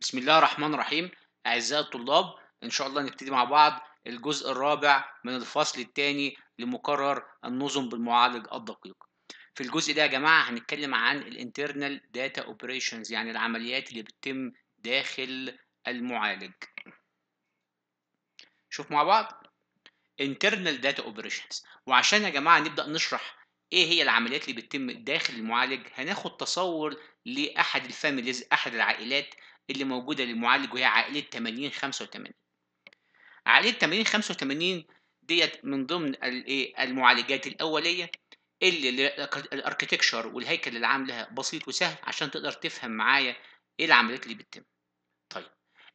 بسم الله الرحمن الرحيم أعزائي الطلاب إن شاء الله نبتدي مع بعض الجزء الرابع من الفصل الثاني لمقرر النظم بالمعالج الدقيق في الجزء ده يا جماعة هنتكلم عن الانترنال داتا اوبريشنز يعني العمليات اللي بتتم داخل المعالج شوف مع بعض internal data operations وعشان يا جماعة نبدأ نشرح ايه هي العمليات اللي بتتم داخل المعالج هناخد تصور لاحد الفاميليز احد العائلات اللي موجودة للمعالج وهي عائلة 80 85 عائلة 80 85 ديت من ضمن إيه، المعالجات الأولية اللي الاركتكشر والهيكل العام لها بسيط وسهل عشان تقدر تفهم معايا ايه العمليات اللي بتتم طيب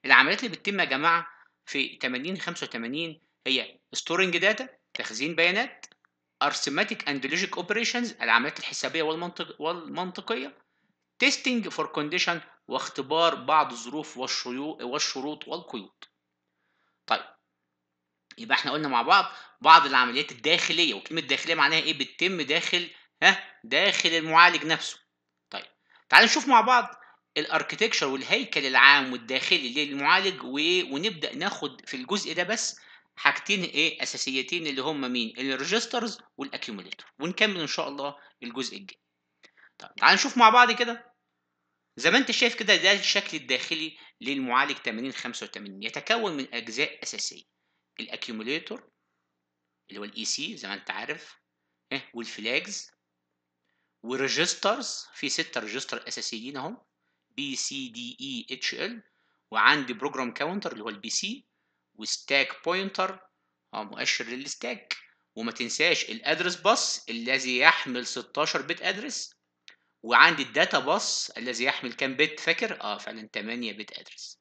العمليات اللي بتتم يا جماعه في 80 85 هي ستورنج داتا تخزين بيانات ارثماتيك اند لوجيك اوبريشنز العمليات الحسابيه والمنطق والمنطقيه تيستنج فور كونديشن واختبار بعض الظروف والشروط والقيود طيب يبقى احنا قلنا مع بعض بعض العمليات الداخليه وكلمه داخليه معناها ايه بتتم داخل ها داخل المعالج نفسه طيب تعالوا نشوف مع بعض الاركتكشر والهيكل العام والداخلي للمعالج وايه ونبدا ناخد في الجزء ده بس حاجتين ايه اساسيتين اللي هم مين الريجسترز والاكيوميليتور ونكمل ان شاء الله الجزء الجاي طيب تعالوا نشوف مع بعض كده زي ما انت شايف كده ده الشكل الداخلي للمعالج 8085 يتكون من اجزاء اساسيه الاكيوميليتور اللي هو الاي سي e زي ما انت عارف والفلاجز وريجسترز في ستة ريجستر اساسيين اهم بي سي دي اي اتش ال وعندي بروجرام كاونتر اللي هو البي سي وستاك بوينتر اه مؤشر للستاك وما تنساش الادرس باص الذي يحمل 16 بت ادرس وعندي الداتا باص الذي يحمل كام بت فاكر اه فعلا 8 بت ادرس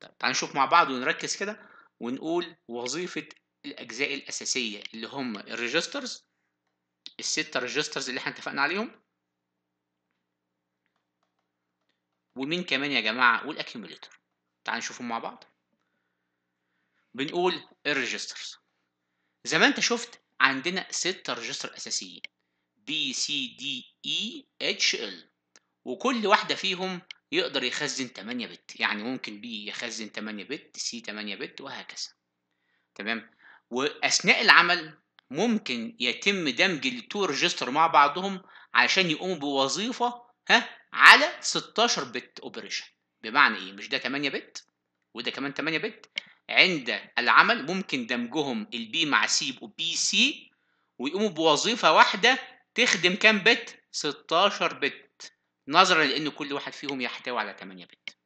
طيب تعالوا نشوف مع بعض ونركز كده ونقول وظيفه الاجزاء الاساسيه اللي هم الريجسترز الست ريجسترز اللي احنا اتفقنا عليهم ومين كمان يا جماعه والاكيوميليتور تعالوا نشوفهم مع بعض بنقول الريجسترز زي ما انت شفت عندنا ست ريجستر اساسيين بي سي دي اي اتش ال وكل واحده فيهم يقدر يخزن 8 بت يعني ممكن بي يخزن 8 بت سي 8 بت وهكذا تمام واثناء العمل ممكن يتم دمج التو ريجستر مع بعضهم عشان يقوموا بوظيفه ها على 16 بت اوبريشن بمعنى ايه مش ده 8 بت وده كمان 8 بت عند العمل ممكن دمجهم البي مع سي وبي سي ويقوموا بوظيفه واحده تخدم كام بت 16 بت نظرا لان كل واحد فيهم يحتوي على 8 بت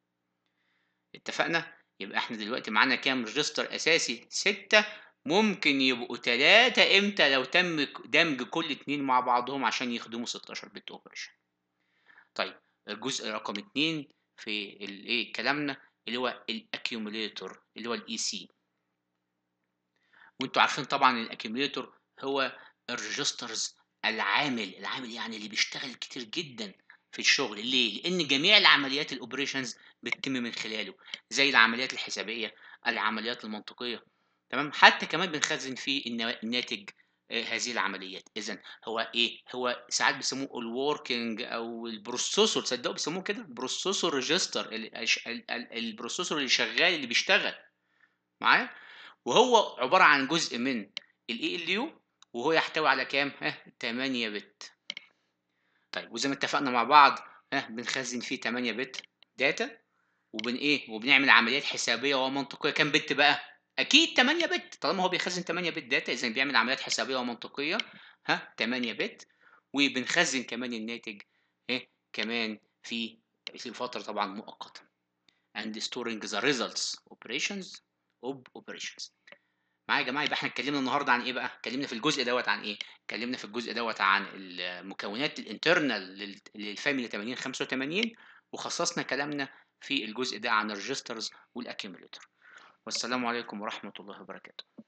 اتفقنا يبقى احنا دلوقتي معانا كام ريجستر اساسي 6 ممكن يبقوا 3 امتى لو تم دمج كل اتنين مع بعضهم عشان يخدموا 16 بت اوبريشن طيب الجزء رقم 2 في الايه كلامنا اللي هو الاكيوميليتور اللي هو الاي سي e وانتوا عارفين طبعا الاكيوميليتور هو الريجسترز العامل العامل يعني اللي بيشتغل كتير جدا في الشغل ليه؟ لأن جميع العمليات الأوبريشنز بتتم من خلاله زي العمليات الحسابية العمليات المنطقية تمام حتى كمان بنخزن فيه الناتج آه، هذه العمليات اذا هو ايه هو ساعات بيسموه الوركينج او البروسيسور تصدقوا بيسموه كده بروسيسور ريجستر البروسيسور اللي شغال اللي بيشتغل معايا وهو عباره عن جزء من الاي ال يو e وهو يحتوي على كام؟ ها 8 بت طيب وزي ما اتفقنا مع بعض ها بنخزن فيه 8 بت داتا وبن ايه؟ وبنعمل عمليات حسابيه ومنطقيه كام بت بقى؟ اكيد 8 بت طالما هو بيخزن 8 بت داتا اذا بيعمل عمليات حسابيه ومنطقيه ها 8 بت وبنخزن كمان الناتج ايه كمان في في فتره طبعا مؤقته and storing the results operations of operations معايا يا جماعه يبقى احنا اتكلمنا النهارده عن ايه بقى؟ اتكلمنا في الجزء دوت عن ايه؟ اتكلمنا في الجزء دوت عن المكونات الانترنال للفاميلي 80 85 وخصصنا كلامنا في الجزء ده عن الريجسترز والاكيوميليتر والسلام عليكم ورحمه الله وبركاته